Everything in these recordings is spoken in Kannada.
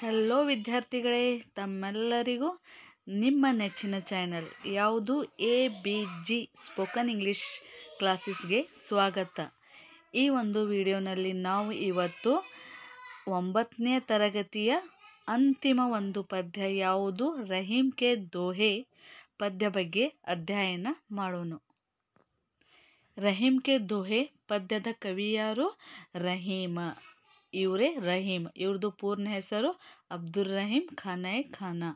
ಹಲೋ ವಿದ್ಯಾರ್ಥಿಗಳೇ ತಮ್ಮೆಲ್ಲರಿಗೂ ನಿಮ್ಮ ನೆಚ್ಚಿನ ಚಾನಲ್ ಯಾವುದು A B G spoken English ಕ್ಲಾಸಸ್ಗೆ ಸ್ವಾಗತ ಈ ಒಂದು ವಿಡಿಯೋನಲ್ಲಿ ನಾವು ಇವತ್ತು ಒಂಬತ್ತನೇ ತರಗತಿಯ ಅಂತಿಮ ಒಂದು ಪದ್ಯ ಯಾವುದು ರಹೀಂ ಕೆ ದೋಹೆ ಪದ್ಯ ಬಗ್ಗೆ ಅಧ್ಯಯನ ಮಾಡೋಣ ರಹೀಂ ಕೆ ದೋಹೆ ಪದ್ಯದ ಕವಿಯಾರು ರಹೀಮ ಇವರೇ ರಹೀಮ್ ಇವ್ರದ್ದು ಪೂರ್ಣ ಹೆಸರು ಅಬ್ದುಲ್ ರಹೀಮ್ ಖಾನೇ ಖಾನಾ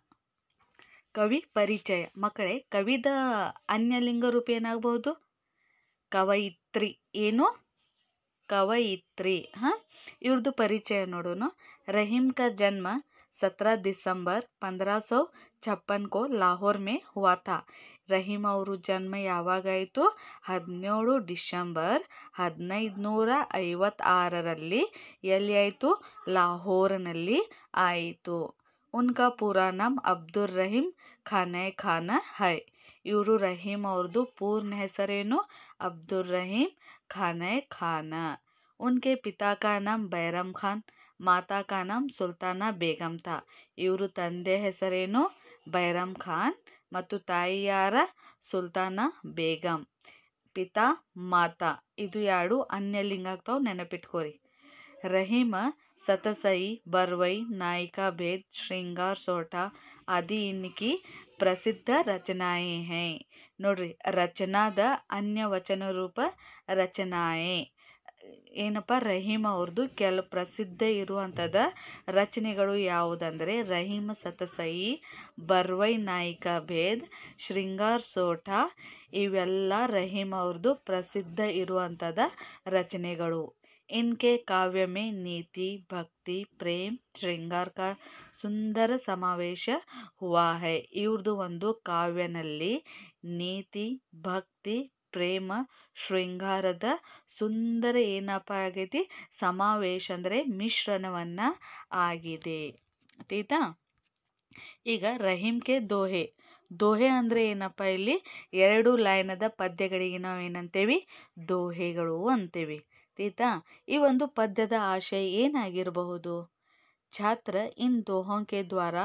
ಕವಿ ಪರಿಚಯ ಮಕ್ಕಳೇ ಕವಿದ ಅನ್ಯಲಿಂಗ ರೂಪ ಏನಾಗಬಹುದು ಕವಯಿತ್ರಿ ಏನು ಕವಯಿತ್ರಿ ಹಾಂ ಇವ್ರದ್ದು ಪರಿಚಯ ನೋಡೋಣ ರಹೀಮ್ ಕ ಜನ್ಮ सत्रह दिसंबर पंद्रह सौ छप्पन को लाहौर में ರಹೀಮ್ ಅವರು ಜನ್ಮ ಯಾವಾಗಾಯಿತು ಹದಿನೇಳು ಡಿಶಂಬರ್ ಹದಿನೈದು ನೂರ ಐವತ್ತಾರರಲ್ಲಿ ಎಲ್ಲಿಯಾಯಿತು ಲಾಹೋರ್ನಲ್ಲಿ ಆಯಿತು ಉನ್ಕ ಪೂರಾ ನಾಮ ಅಬ್ದುಲ್ ರಹೀಮ್ ಖಾನೆ ಖಾನ ಹೈ ಇವರು ರಹೀಮ್ ಅವ್ರದ್ದು ಪೂರ್ಣ ಹೆಸರೇನು ಅಬ್ದುಲ್ ರಹೀಮ್ ಖಾನೆ ಖಾನ ಉನ್ಕೆ ಪಿತಾ ಕಾ ಬೈರಮ್ ಖಾನ್ ಮಾತಾ ಖಾನಂ ಸುಲ್ತಾನ ಬೇಗಂತ ಇವರು ತಂದೆ ಹೆಸರೇನು ಬೈರಮ್ ಖಾನ್ ಮತ್ತು ತಾಯಿಯಾರ ಸುಲ್ತಾನ ಬೇಗಂ ಪಿತಾ ಮಾತಾ ಇದು ಎರಡು ಲಿಂಗ ಆಗ್ತಾವೆ ನೆನಪಿಟ್ಕೋರಿ ರಹೀಮ ಸತಸೈ ಬರ್ವೈ ನಾಯಿಕಾ ಭೇದ್ ಶೃಂಗಾರ್ ಸೋಟ ಅದಿ ಇನ್ನಿಕಿ ಪ್ರಸಿದ್ಧ ರಚನಾಯೇ ಹೈ ನೋಡ್ರಿ ರಚನಾದ ಅನ್ಯ ವಚನ ರೂಪ ರಚನಾಯೇ ಏನಪ್ಪ ರಹೀಮ್ ಅವ್ರದ್ದು ಕೆಲವು ಪ್ರಸಿದ್ಧ ಇರುವಂಥದ ರಚನೆಗಳು ಯಾವುದಂದರೆ ರಹೀಮ್ ಸತಸಯಿ ಬರ್ವೈ ನಾಯಿಕ ಭೇದ್ ಶೃಂಗಾರ್ ಸೋಟ ಇವೆಲ್ಲ ರಹೀಮ್ ಅವ್ರದ್ದು ಪ್ರಸಿದ್ಧ ಇರುವಂಥದ ರಚನೆಗಳು ಇನ್ಕೆ ಕಾವ್ಯಮೆ ನೀತಿ ಭಕ್ತಿ ಪ್ರೇಮ್ ಶೃಂಗಾರ್ ಸುಂದರ ಸಮಾವೇಶ ಹುವಾಹೆ ಇವ್ರದ್ದು ಒಂದು ಕಾವ್ಯನಲ್ಲಿ ನೀತಿ ಭಕ್ತಿ ಪ್ರೇಮ ಶೃಂಗಾರದ ಸುಂದರ ಏನಪ್ಪ ಆಗೈತಿ ಸಮಾವೇಶ ಅಂದರೆ ಮಿಶ್ರಣವನ್ನು ಆಗಿದೆ ಆಯ್ತಾ ಈಗ ರಹೀಮ್ಕೆ ದೋಹೆ ದೋಹೆ ಅಂದರೆ ಏನಪ್ಪ ಇಲ್ಲಿ ಎರಡು ಲೈನದ ಪದ್ಯಗಳಿಗೆ ನಾವು ಏನಂತೇವಿ ದೋಹೆಗಳು ಅಂತೇವಿ ತೀತಾ ಈ ಒಂದು ಪದ್ಯದ ಆಶಯ ಏನಾಗಿರಬಹುದು ಛಾತ್ರ ಇನ್ ದೋಹಂಕೆ ದ್ವಾರ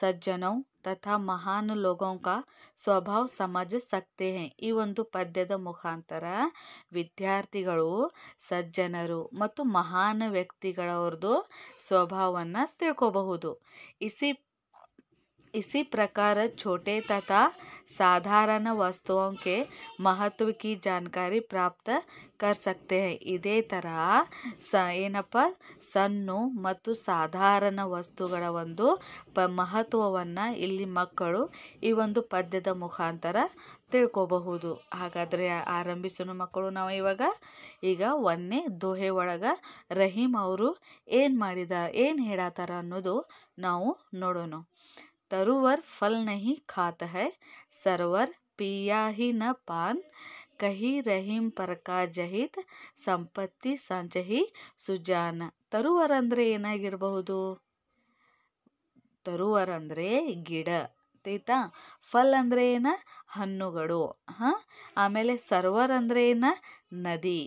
ಸಜ್ಜನೌ ತಥಾ ಮಹಾನ್ ಲೋಗೋಂಕ ಸ್ವಭಾವ ಸಮಜ ಸಕ್ತೆ ಈ ಒಂದು ಪದ್ಯದ ಮುಖಾಂತರ ವಿದ್ಯಾರ್ಥಿಗಳು ಸಜ್ಜನರು ಮತ್ತು ಮಹಾನ್ ವ್ಯಕ್ತಿಗಳವ್ರದ್ದು ಸ್ವಭಾವವನ್ನು ತಿಳ್ಕೋಬಹುದು ಇಸಿ इसी प्रकार छोटे तथा साधारण वस्तुओं के महत्व की जानकारी प्राप्त कर सकते हैं ಇದೇ ಥರ ಸ ಏನಪ್ಪ ಸಣ್ಣ ಮತ್ತು ಸಾಧಾರಣ ವಸ್ತುಗಳ ಒಂದು ಪ ಮಹತ್ವವನ್ನು ಇಲ್ಲಿ ಮಕ್ಕಳು ಈ ಒಂದು ಪದ್ಯದ ಮುಖಾಂತರ ತಿಳ್ಕೋಬಹುದು ಹಾಗಾದರೆ ಆರಂಭಿಸೋಣ ಮಕ್ಕಳು ನಾವು ಇವಾಗ ಈಗ ಒಂದನೇ ದೋಹೆ ಒಳಗೆ ರಹೀಮ್ ಅವರು ಏನು ಮಾಡಿದ ಏನು ಹೇಳತ್ತಾರ ಅನ್ನೋದು ನಾವು ನೋಡೋಣ ತರುವರ್ ಫಲ್ नहीं खात है सरवर पिया ही ಕಹಿ ರಹೀಂ ಪರಕ ಜಹಿತ್ ಸಂಪತ್ತಿ ಸಂಚಹಿ ಸುಜಾನ ತರುವರ್ ಅಂದರೆ ಏನಾಗಿರಬಹುದು ತರುವರ್ ಅಂದ್ರೆ ಗಿಡ ಆಯ್ತಾ ಫಲ್ ಅಂದರೆ ಏನ ಹಣ್ಣುಗಳು ಹಾಂ ಆಮೇಲೆ ಸರ್ವರ್ ಅಂದರೆ ಏನ ನದಿ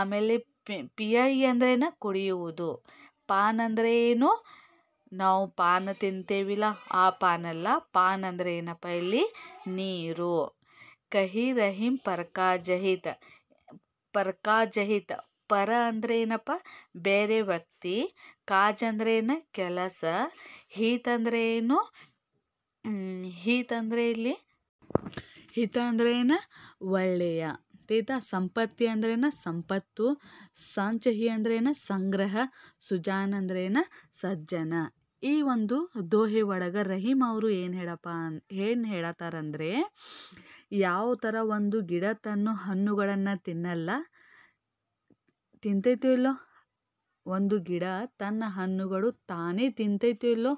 ಆಮೇಲೆ ಪಿ ಪಿಯ ಅಂದ್ರೇನ ಕುಡಿಯುವುದು ಪಾನ್ ಅಂದರೆ ಏನು ನಾವು ಪಾನ ತಿಂತೇವಿಲ್ಲ ಆ ಪಾನಲ್ಲ ಪಾನ್ ಅಂದರೆ ಏನಪ್ಪ ಇಲ್ಲಿ ನೀರು ಕಹಿ ರಹೀಂ ಪರ್ಕಾಜಹಿತ ಪರ್ಕಾಜಹಿತ ಪರ ಅಂದರೆ ಏನಪ್ಪ ಬೇರೆ ವ್ಯಕ್ತಿ ಕಾಜ್ ಅಂದರೆ ಏನು ಕೆಲಸ ಹೀತ್ ಅಂದರೆ ಏನು ಹೀತ್ ಅಂದರೆ ಇಲ್ಲಿ ಹಿತ ಅಂದರೆ ಏನು ಒಳ್ಳೆಯ ತೀತಾ ಸಂಪತ್ತಿ ಅಂದ್ರೇನ ಸಂಪತ್ತು ಸಾಂಚಹಿ ಅಂದ್ರೇನ ಸಂಗ್ರಹ ಸುಜಾನ್ ಅಂದ್ರೇನ ಸಜ್ಜನ ಈ ಒಂದು ದೋಹೆ ಒಳಗ ರಹೀಮ್ ಅವರು ಏನು ಹೇಳಪ್ಪ ಏನು ಹೇಳತ್ತಾರಂದರೆ ಯಾವ ಥರ ಒಂದು ಗಿಡ ತನ್ನ ಹಣ್ಣುಗಳನ್ನು ತಿನ್ನಲ್ಲ ತಿಂತೈತೋ ಇಲ್ಲೋ ಒಂದು ಗಿಡ ತನ್ನ ಹಣ್ಣುಗಳು ತಾನೇ ತಿಂತೈತೋ ಇಲ್ಲೋ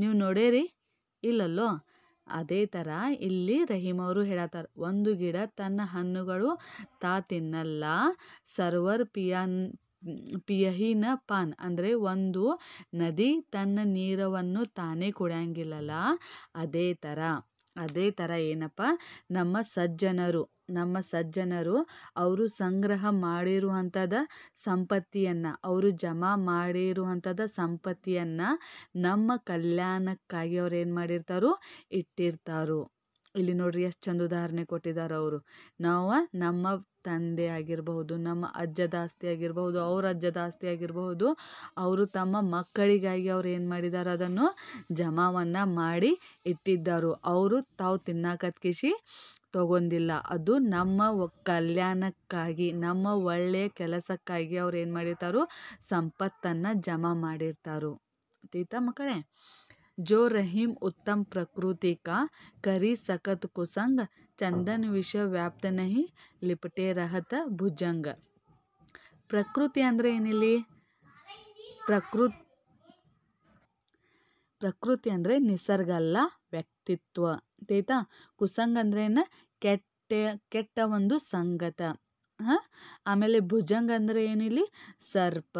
ನೀವು ನೋಡೇರಿ ಇಲ್ಲಲ್ಲೋ ಅದೇ ಥರ ಇಲ್ಲಿ ರಹೀಮ್ ಅವರು ಹೇಳತ್ತಾರ ಒಂದು ಗಿಡ ತನ್ನ ಹಣ್ಣುಗಳು ತಾ ತಿನ್ನಲ್ಲ ಸರ್ವರ್ ಪಿಯಾನ್ ಪಿಯಹಿನ ಪಾನ್ ಅಂದರೆ ಒಂದು ನದಿ ತನ್ನ ನೀರವನ್ನು ತಾನೇ ಕುಡಿಯಂಗಿಲ್ಲಲ್ಲ ಅದೇ ಥರ ಅದೇ ಥರ ಏನಪ್ಪ ನಮ್ಮ ಸಜ್ಜನರು ನಮ್ಮ ಸಜ್ಜನರು ಅವರು ಸಂಗ್ರಹ ಮಾಡಿರುವಂಥದ ಸಂಪತ್ತಿಯನ್ನು ಅವರು ಜಮಾ ಮಾಡಿರುವಂಥದ ಸಂಪತ್ತಿಯನ್ನು ನಮ್ಮ ಕಲ್ಯಾಣಕ್ಕಾಗಿ ಅವ್ರು ಏನು ಮಾಡಿರ್ತಾರೋ ಇಟ್ಟಿರ್ತಾರೋ ಇಲ್ಲಿ ನೋಡ್ರಿ ಎಷ್ಟು ಚಂದ ಉದಾಹರಣೆ ಕೊಟ್ಟಿದ್ದಾರೆ ಅವರು ನಾವು ನಮ್ಮ ತಂದೆ ಆಗಿರಬಹುದು ನಮ್ಮ ಅಜ್ಜದ ಆಸ್ತಿ ಆಗಿರಬಹುದು ಅವ್ರ ಅಜ್ಜದ ಆಸ್ತಿ ಆಗಿರಬಹುದು ಅವರು ತಮ್ಮ ಮಕ್ಕಳಿಗಾಗಿ ಅವ್ರು ಏನು ಮಾಡಿದ್ದಾರೆ ಅದನ್ನು ಜಮಾವನ್ನು ಮಾಡಿ ಇಟ್ಟಿದ್ದರು ಅವರು ತಾವು ತಿನ್ನಾಕತ್ಕಿಸಿ ತಗೊಂಡಿಲ್ಲ ಅದು ನಮ್ಮ ಕಲ್ಯಾಣಕ್ಕಾಗಿ ನಮ್ಮ ಒಳ್ಳೆಯ ಕೆಲಸಕ್ಕಾಗಿ ಅವ್ರು ಏನು ಮಾಡಿರ್ತಾರೋ ಸಂಪತ್ತನ್ನು ಜಮಾ ಮಾಡಿರ್ತಾರೋ ತೀತ ಮಕ್ಕಳೇ ಜೋ ರಹೀಂ ಉತ್ತಮ ಪ್ರಕೃತಿ का करी सकत कुसंग चंदन ವ್ಯಾಪ್ತನಹಿ व्याप्त ಲಿಪಟೆ ರಹತ ಭುಜಂಗ ಪ್ರಕೃತಿ ಅಂದರೆ ಏನಿಲ್ಲಿ ಪ್ರಕೃತಿ ಪ್ರಕೃತಿ ಅಂದರೆ ನಿಸರ್ಗ ಅಲ್ಲ ವ್ಯಕ್ತಿತ್ವ ಆಯ್ತಾ ಕುಸಂಗ ಏನು ಕೆಟ್ಟ ಕೆಟ್ಟ ಒಂದು ಸಂಗತ ಹಾಂ ಆಮೇಲೆ ಭುಜಂಗ ಅಂದರೆ ಏನಿಲ್ಲಿ ಸರ್ಪ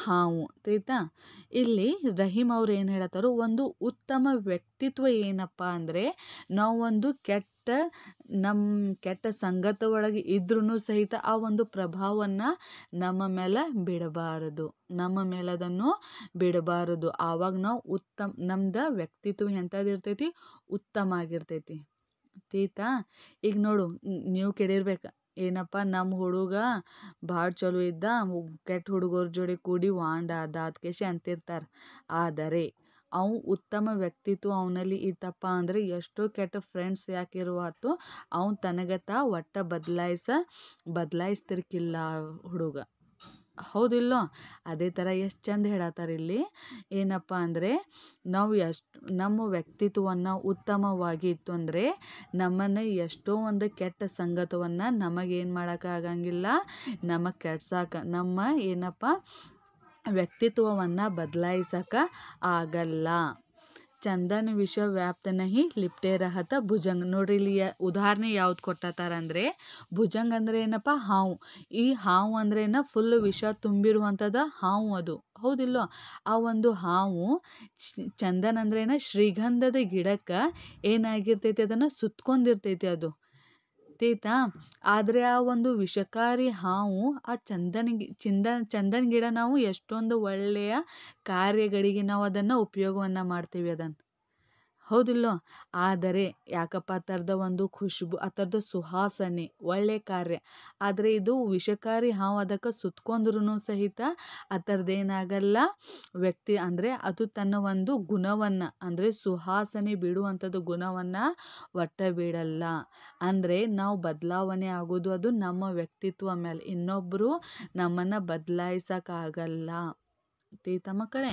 ಹಾವು ತಿಳಿತಾ ಇಲ್ಲಿ ರಹೀಮ್ ಅವ್ರು ಏನು ಹೇಳತ್ತಾರೋ ಒಂದು ಉತ್ತಮ ವ್ಯಕ್ತಿತ್ವ ಏನಪ್ಪ ಅಂದರೆ ಒಂದು ಕೆಟ್ಟ ನಮ್ಮ ಕೆಟ್ಟ ಸಂಗತ ಒಳಗೆ ಇದ್ರೂ ಸಹಿತ ಆ ಒಂದು ಪ್ರಭಾವವನ್ನು ನಮ್ಮ ಮೇಲೆ ಬಿಡಬಾರದು ನಮ್ಮ ಮೇಲೆ ಅದನ್ನು ಬಿಡಬಾರದು ಆವಾಗ ನಾವು ಉತ್ತಮ ನಮ್ದು ವ್ಯಕ್ತಿತ್ವ ಎಂಥದ್ದು ಇರ್ತೈತಿ ಉತ್ತಮ ಆಗಿರ್ತೈತಿ ತೀತಾ ಈಗ ನೋಡು ನೀವು ಕೆಡಿರ್ಬೇಕು ಏನಪ್ಪ ನಮ್ಮ ಹುಡುಗ ಭಾಳ ಚಲೋ ಇದ್ದ ಕೆಟ್ಟ ಹುಡುಗರ ಜೋಡಿ ಕೂಡಿ ವಾಂಡ ಅದ ಅದ್ಕೇಶಿ ಅಂತಿರ್ತಾರೆ ಆದರೆ ಅವು ಉತ್ತಮ ವ್ಯಕ್ತಿತ್ವ ಅವನಲ್ಲಿ ಇತ್ತಪ್ಪ ಅಂದರೆ ಎಷ್ಟೋ ಕೆಟ್ಟ ಫ್ರೆಂಡ್ಸ್ ಯಾಕೆ ಅವ್ನು ತನಗತ್ತ ತಾ ಒಟ್ಟು ಬದ್ಲಾಯ್ಸ ಬದಲಾಯಿಸ್ತಿರ್ಕಿಲ್ಲ ಹುಡುಗ ಹೌದಿಲ್ಲೋ ಅದೇ ಥರ ಎಷ್ಟು ಚಂದ ಹೇಳತ್ತಾರೆ ಇಲ್ಲಿ ಏನಪ್ಪ ಅಂದರೆ ನಾವು ಎಷ್ಟು ನಮ್ಮ ವ್ಯಕ್ತಿತ್ವವನ್ನು ಉತ್ತಮವಾಗಿ ಇತ್ತು ಅಂದರೆ ನಮ್ಮನ್ನು ಎಷ್ಟೋ ಒಂದು ಕೆಟ್ಟ ಸಂಗತವನ್ನು ನಮಗೇನು ಮಾಡೋಕ್ಕಾಗಂಗಿಲ್ಲ ನಮಗೆ ಕೆಡ್ಸಕ್ಕೆ ನಮ್ಮ ಏನಪ್ಪ ವ್ಯಕ್ತಿತ್ವವನ್ನು ಬದಲಾಯಿಸಕ್ಕೆ ಆಗಲ್ಲ ಚಂದನ ವಿಷ ಹಿ ಲಿಪ್ಟೆ ರಹತ ಭುಜಂಗ್ ನೋಡ್ರಿ ಇಲ್ಲಿ ಉದಾಹರಣೆ ಯಾವ್ದು ಕೊಟ್ಟತಾರ ಅಂದರೆ ಭುಜಂಗ್ ಅಂದ್ರೆ ಏನಪ್ಪ ಹಾವು ಈ ಹಾವು ಏನ ಫುಲ್ ವಿಷ ತುಂಬಿರುವಂಥದ ಹಾವು ಅದು ಹೌದಿಲ್ಲೋ ಆ ಒಂದು ಹಾವು ಚಂದನ ಅಂದ್ರೇನ ಶ್ರೀಗಂಧದ ಗಿಡಕ್ಕೆ ಏನಾಗಿರ್ತೈತಿ ಅದನ್ನು ಸುತ್ಕೊಂಡಿರ್ತೈತಿ ಅದು ಗೊತ್ತೈತಾ ಆದರೆ ಆ ಒಂದು ವಿಷಕಾರಿ ಹಾವು ಆ ಚಂದನ ಗಿ ಚಂದನ ಚಂದನ ಗಿಡ ನಾವು ಎಷ್ಟೊಂದು ಒಳ್ಳೆಯ ಕಾರ್ಯಗಳಿಗೆ ನಾವು ಅದನ್ನು ಉಪಯೋಗವನ್ನ ಮಾಡ್ತೀವಿ ಅದನ್ನು ಹೌದಿಲ್ಲೋ ಆದರೆ ಯಾಕಪ್ಪ ಆ ಥರದ ಒಂದು ಖುಷ್ಬು ಆ ಥರದ ಸುಹಾಸನೆ ಒಳ್ಳೆಯ ಕಾರ್ಯ ಆದರೆ ಇದು ವಿಷಕಾರಿ ಹಾವು ಅದಕ್ಕೆ ಸುತ್ಕೊಂಡ್ರೂ ಸಹಿತ ಆ ಥರದ್ದೇನಾಗಲ್ಲ ವ್ಯಕ್ತಿ ಅಂದರೆ ಅದು ತನ್ನ ಒಂದು ಗುಣವನ್ನು ಅಂದರೆ ಸುಹಾಸನೆ ಬಿಡುವಂಥದ್ದು ಗುಣವನ್ನು ಒಟ್ಟ ಬಿಡಲ್ಲ ಅಂದರೆ ನಾವು ಬದಲಾವಣೆ ಆಗೋದು ಅದು ನಮ್ಮ ವ್ಯಕ್ತಿತ್ವ ಮೇಲೆ ಇನ್ನೊಬ್ಬರು ನಮ್ಮನ್ನು ಬದಲಾಯಿಸೋಕ್ಕಾಗಲ್ಲ ತೀತ ಮಕ್ಕಳೇ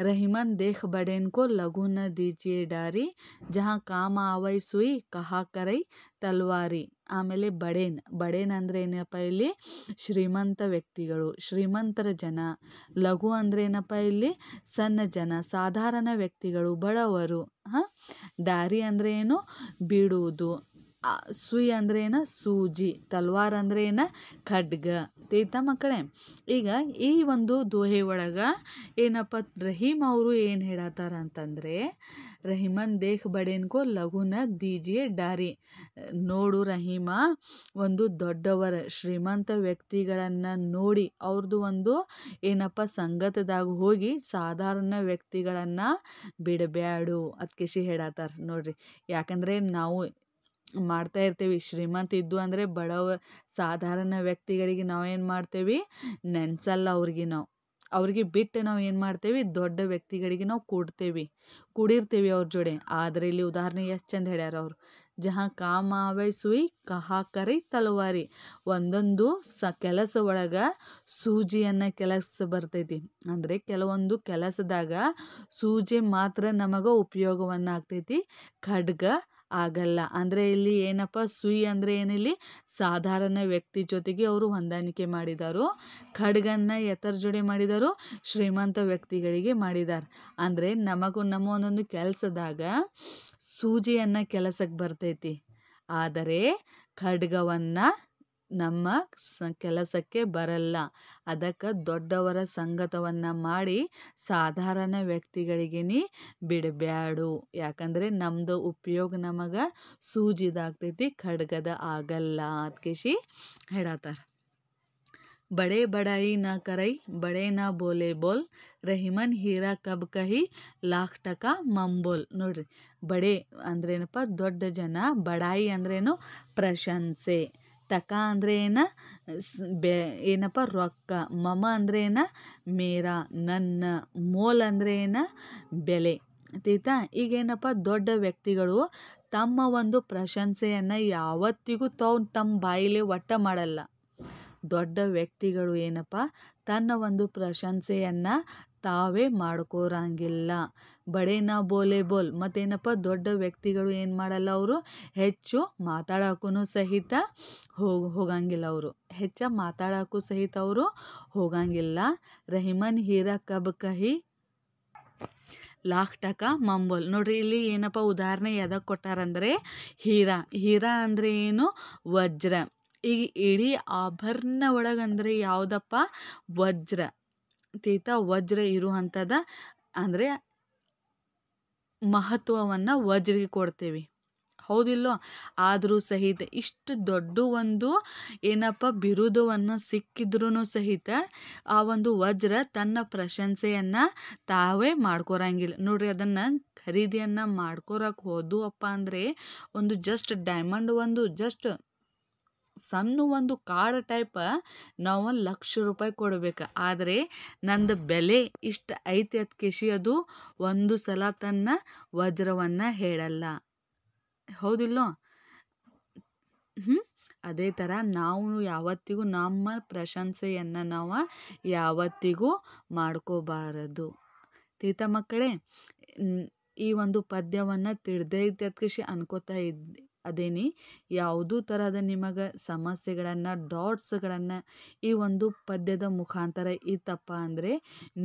रहीमन देख बड़ेन को लघु न दीजिए डारी जहाँ ಕಾಮ ಆವೈ ಸುಯಿ ಕಹ ಕರೈ ತಲ್ವಾರಿ ಆಮೇಲೆ ಬಡೇನ್ ಬಡೇನ್ ಅಂದರೆ ಏನಪ್ಪ ಇಲ್ಲಿ ಶ್ರೀಮಂತ ವ್ಯಕ್ತಿಗಳು ಶ್ರೀಮಂತರ ಜನ ಲಘು ಅಂದರೆ ಏನಪ್ಪ ಇಲ್ಲಿ ಸಣ್ಣ ಜನ ಸಾಧಾರಣ ವ್ಯಕ್ತಿಗಳು ಬಡವರು ಹಾಂ ದಾರಿ ಅಂದರೆ ಏನು ಬೀಡುವುದು ಸುಯಿ ಅಂದ್ರೇನು ಸೂಜಿ ತಲ್ವಾರ್ ಏನ ಖಡ್ಗ ತೇತ ಮಕ್ಕಳೇ ಈಗ ಈ ಒಂದು ದೋಹೆ ಒಳಗೆ ಏನಪ್ಪ ರಹೀಮ್ ಅವರು ಏನು ಹೇಳತ್ತಾರ ಅಂತಂದರೆ ರಹೀಮನ್ ದೇಹ್ ಬಡೇನ್ಕೋ ಲಘುನ ದೀಜಿಯ ಡಾರಿ ನೋಡು ರಹೀಮ ಒಂದು ದೊಡ್ಡವರ ಶ್ರೀಮಂತ ವ್ಯಕ್ತಿಗಳನ್ನು ನೋಡಿ ಅವ್ರದ್ದು ಒಂದು ಏನಪ್ಪ ಸಂಗತದಾಗ ಹೋಗಿ ಸಾಧಾರಣ ವ್ಯಕ್ತಿಗಳನ್ನು ಬಿಡಬ್ಯಾಡು ಅದ್ಕೆಶಿ ಹೇಳತ್ತಾರ ನೋಡ್ರಿ ಯಾಕಂದರೆ ನಾವು ಮಾಡ್ತಾ ಇರ್ತೀವಿ ಶ್ರೀಮಂತ ಇದ್ದು ಅಂದರೆ ಬಡವ ಸಾಧಾರಣ ವ್ಯಕ್ತಿಗಳಿಗೆ ನಾವೇನು ಮಾಡ್ತೇವೆ ನೆನೆಸಲ್ಲ ಅವ್ರಿಗೆ ನಾವು ಅವ್ರಿಗೆ ಬಿಟ್ಟು ನಾವು ಏನು ಮಾಡ್ತೇವೆ ದೊಡ್ಡ ವ್ಯಕ್ತಿಗಳಿಗೆ ನಾವು ಕೂಡ್ತೇವೆ ಕೂಡಿರ್ತೀವಿ ಅವ್ರ ಜೋಡಿ ಆದರೆ ಇಲ್ಲಿ ಉದಾಹರಣೆ ಎಷ್ಟು ಚಂದ ಹೇಳ್ಯಾರ ಅವರು ಜಹಾ ಕಾಮಾವೈ ಸುಯಿ ಕಹಾ ಕರಿ ತಲವಾರಿ ಒಂದೊಂದು ಸ ಕೆಲಸ ಒಳಗೆ ಸೂಜಿಯನ್ನು ಕೆಲಸ ಬರ್ತೈತಿ ಅಂದರೆ ಕೆಲವೊಂದು ಕೆಲಸದಾಗ ಸೂಜಿ ಮಾತ್ರ ನಮಗೆ ಉಪಯೋಗವನ್ನು ಆಗ್ತೈತಿ ಖಡ್ಗ ಆಗಲ್ಲ ಅಂದರೆ ಇಲ್ಲಿ ಏನಪ್ಪ ಸುಯಿ ಅಂದರೆ ಏನಿಲ್ಲಿ ಸಾಧಾರಣ ವ್ಯಕ್ತಿ ಜೊತೆಗೆ ಅವರು ಹೊಂದಾಣಿಕೆ ಮಾಡಿದರು ಖಡ್ಗನ್ನ ಎತ್ತರ ಜೋಡಿ ಮಾಡಿದರು ಶ್ರೀಮಂತ ವ್ಯಕ್ತಿಗಳಿಗೆ ಮಾಡಿದ್ದಾರೆ ಅಂದರೆ ನಮಗೂ ನಮ್ಮ ಒಂದೊಂದು ಕೆಲಸದಾಗ ಸೂಜಿಯನ್ನು ಕೆಲಸಕ್ಕೆ ಬರ್ತೈತಿ ಆದರೆ ಖಡ್ಗವನ್ನು ನಮ್ಮ ಸ ಕೆಲಸಕ್ಕೆ ಬರಲ್ಲ ಅದಕ್ಕೆ ದೊಡ್ಡವರ ಸಂಗತವನ್ನು ಮಾಡಿ ಸಾಧಾರಣ ವ್ಯಕ್ತಿಗಳಿಗೆ ಬಿಡಬ್ಯಾಡು ಯಾಕಂದರೆ ನಮ್ಮದು ಉಪಯೋಗ ನಮಗೆ ಸೂಜಿದಾಗ್ತೈತಿ ಖಡ್ಗದ ಆಗಲ್ಲ ಅದ್ಕೇಶಿ ಹೇಳತ್ತಾರ ಬಡೇ ಬಡಾಯಿ ನ ಕರೈ ಬಡೇ ನಾ ಬೋಲೆ ಬೋಲ್ ರಹಿಮನ್ ಹೀರಾ ಕಬ್ ಕಹಿ ಲಾಖ್ ಟಕ ಮಂಬೋಲ್ ನೋಡ್ರಿ ಬಡೆ ಅಂದ್ರೇನಪ್ಪ ದೊಡ್ಡ ಜನ ಬಡಾಯಿ ಅಂದ್ರೇನು ಪ್ರಶಂಸೆ ತಕ ಅಂದ್ರೆ ಏನ ಬೆ ಏನಪ್ಪ ರೊಕ್ಕ ಮಮ ಅಂದರೆ ಏನ ಮೇರ ನನ್ನ ಮೋಲ್ ಅಂದ್ರೆ ಏನ ಬೆಲೆ ಈಗ ಈಗೇನಪ್ಪ ದೊಡ್ಡ ವ್ಯಕ್ತಿಗಳು ತಮ್ಮ ಒಂದು ಪ್ರಶಂಸೆಯನ್ನು ಯಾವತ್ತಿಗೂ ತಾವು ತಮ್ಮ ಬಾಯಿಲಿ ಒಟ್ಟ ಮಾಡಲ್ಲ ದೊಡ್ಡ ವ್ಯಕ್ತಿಗಳು ಏನಪ್ಪ ತನ್ನ ಒಂದು ಪ್ರಶಂಸೆಯನ್ನು ತಾವೇ ಮಾಡ್ಕೋರಂಗಿಲ್ಲ ಬಡೇನ ಬೋಲೆ ಬೋಲ್ ಮತ್ತೇನಪ್ಪ ದೊಡ್ಡ ವ್ಯಕ್ತಿಗಳು ಏನು ಮಾಡಲ್ಲ ಅವರು ಹೆಚ್ಚು ಮಾತಾಡೋಕ್ಕೂ ಸಹಿತ ಹೋಗಿ ಹೋಗಂಗಿಲ್ಲ ಅವರು ಹೆಚ್ಚು ಮಾತಾಡೋಕ್ಕೂ ಸಹಿತ ಅವರು ಹೋಗಂಗಿಲ್ಲ ರಹಿಮನ್ ಹೀರಾ ಕಬ್ ಕಹಿ ಲಾಕ್ ಟಕ ಮಂಬೋಲ್ ನೋಡ್ರಿ ಇಲ್ಲಿ ಏನಪ್ಪ ಉದಾಹರಣೆ ಯಾವ್ದಕ್ಕೆ ಕೊಟ್ಟಾರಂದರೆ ಹೀರಾ ಹೀರಾ ಅಂದರೆ ಏನು ವಜ್ರ ಈಗ ಇಡೀ ಆಭರಣ ಒಳಗಂದರೆ ಯಾವುದಪ್ಪ ವಜ್ರ ತೀತ ವಜ್ರ ಇರುವಂಥದ ಅಂದರೆ ಮಹತ್ವವನ್ನು ವಜ್ರಿಗೆ ಕೊಡ್ತೀವಿ ಹೌದಿಲ್ಲೋ ಆದರೂ ಸಹಿತ ಇಷ್ಟು ದೊಡ್ಡ ಒಂದು ಏನಪ್ಪ ಬಿರುದುವನ್ನು ಸಿಕ್ಕಿದ್ರೂ ಸಹಿತ ಆ ಒಂದು ವಜ್ರ ತನ್ನ ಪ್ರಶಂಸೆಯನ್ನು ತಾವೇ ಮಾಡ್ಕೊರಂಗಿಲ್ಲ ನೋಡ್ರಿ ಅದನ್ನು ಖರೀದಿಯನ್ನು ಮಾಡ್ಕೊರಕ್ಕೆ ಅಪ್ಪ ಅಂದರೆ ಒಂದು ಜಸ್ಟ್ ಡೈಮಂಡ್ ಒಂದು ಜಸ್ಟ್ ಸಣ್ಣ ಒಂದು ಕಾರ್ಡ್ ಟೈಪ್ ನಾವು ಲಕ್ಷ ರೂಪಾಯಿ ಕೊಡಬೇಕು ಆದರೆ ನಂದು ಬೆಲೆ ಇಷ್ಟು ಐತಿ ಅದು ಕೆಶಿ ಅದು ಒಂದು ಸಲ ತನ್ನ ವಜ್ರವನ್ನು ಹೇಳಲ್ಲ ಹೌದಿಲ್ಲೋ ಹ್ಞೂ ಅದೇ ಥರ ನಾವು ಯಾವತ್ತಿಗೂ ನಮ್ಮ ಪ್ರಶಂಸೆಯನ್ನು ನಾವು ಯಾವತ್ತಿಗೂ ಮಾಡ್ಕೋಬಾರದು ತೀತ ಮಕ್ಕಳೇ ಈ ಒಂದು ಪದ್ಯವನ್ನು ತಿಳಿದೈತೆ ಅದಕ್ಕೆ ಅನ್ಕೋತಾ ಇದ್ದೆ ಅದೇನಿ ಯಾವುದೂ ಥರದ ನಿಮಗೆ ಸಮಸ್ಯೆಗಳನ್ನು ಡಾಟ್ಸ್ಗಳನ್ನು ಈ ಒಂದು ಪದ್ಯದ ಮುಖಾಂತರ ಇತ್ತಪ್ಪ ಅಂದರೆ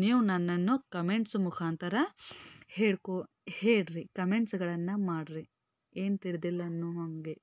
ನೀವು ನನ್ನನ್ನು ಕಮೆಂಟ್ಸ್ ಮುಖಾಂತರ ಹೇಳ್ಕೊ ಹೇಳ್ರಿ ಕಮೆಂಟ್ಸ್ಗಳನ್ನು ಮಾಡಿರಿ ಏನು ತಿಳಿದಿಲ್ಲ ಅನ್ನೋ ಹಾಗೆ